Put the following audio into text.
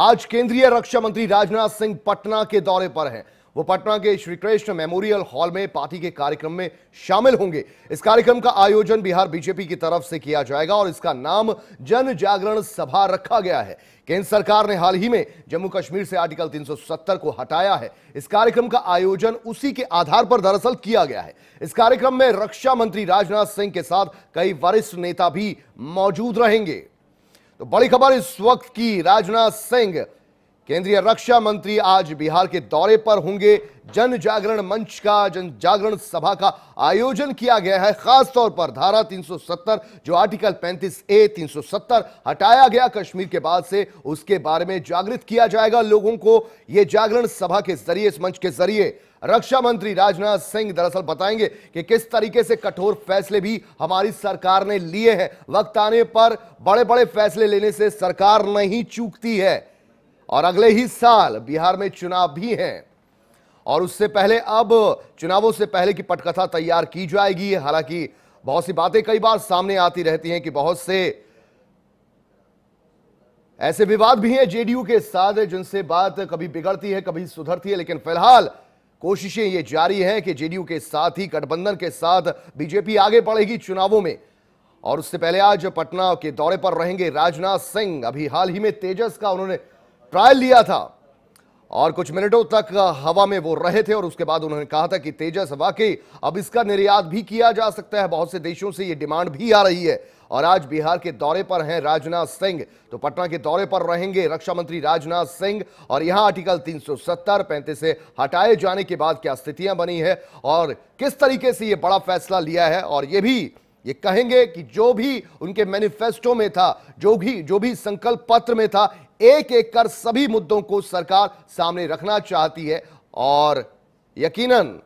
आज केंद्रीय रक्षा मंत्री राजनाथ सिंह पटना के दौरे पर हैं वो पटना के श्री कृष्ण मेमोरियल हॉल में पार्टी के कार्यक्रम में शामिल होंगे इस कार्यक्रम का आयोजन बिहार बीजेपी की तरफ से किया जाएगा और इसका नाम जन जागरण सभा रखा गया है केंद्र सरकार ने हाल ही में जम्मू कश्मीर से आर्टिकल 370 को हटाया है इस कार्यक्रम का आयोजन उसी के आधार पर दरअसल किया गया है इस कार्यक्रम में रक्षा मंत्री राजनाथ सिंह के साथ कई वरिष्ठ नेता भी मौजूद रहेंगे तो बड़ी खबर इस वक्त की राजनाथ सिंह केंद्रीय रक्षा मंत्री आज बिहार के दौरे पर होंगे जन जागरण मंच का जन जागरण सभा का आयोजन किया गया है खासतौर पर धारा 370 जो आर्टिकल 35 ए 370 हटाया गया कश्मीर के बाद से उसके बारे में जागृत किया जाएगा लोगों को यह जागरण सभा के जरिए इस मंच के जरिए रक्षा मंत्री राजनाथ सिंह दरअसल बताएंगे कि किस तरीके से कठोर फैसले भी हमारी सरकार ने लिए हैं वक्त आने पर बड़े बड़े फैसले लेने से सरकार नहीं चूकती है और अगले ही साल बिहार में चुनाव भी हैं और उससे पहले अब चुनावों से पहले की पटकथा तैयार की जाएगी हालांकि बहुत सी बातें कई बार सामने आती रहती हैं कि बहुत से ऐसे विवाद भी हैं जेडीयू के साथ जिनसे बात कभी बिगड़ती है कभी सुधरती है लेकिन फिलहाल कोशिशें ये जारी हैं कि जेडीयू के साथ ही गठबंधन के साथ बीजेपी आगे बढ़ेगी चुनावों में और उससे पहले आज पटना के दौरे पर रहेंगे राजनाथ सिंह अभी हाल ही में तेजस का उन्होंने ट्रायल लिया था और कुछ मिनटों तक हवा में वो रहे थे और उसके बाद उन्होंने कहा था कि तेजस वाकई अब इसका निर्यात भी किया जा सकता है बहुत से देशों से ये डिमांड भी आ रही है और आज बिहार के दौरे पर हैं राजनाथ सिंह तो पटना के दौरे पर रहेंगे रक्षा मंत्री राजनाथ सिंह और यहां आर्टिकल 370 पैंतीस से हटाए जाने के बाद क्या स्थितियां बनी है और किस तरीके से ये बड़ा फैसला लिया है और ये भी ये कहेंगे कि जो भी उनके मैनिफेस्टो में था जो भी जो भी संकल्प पत्र में था एक एक कर सभी मुद्दों को सरकार सामने रखना चाहती है और यकीनन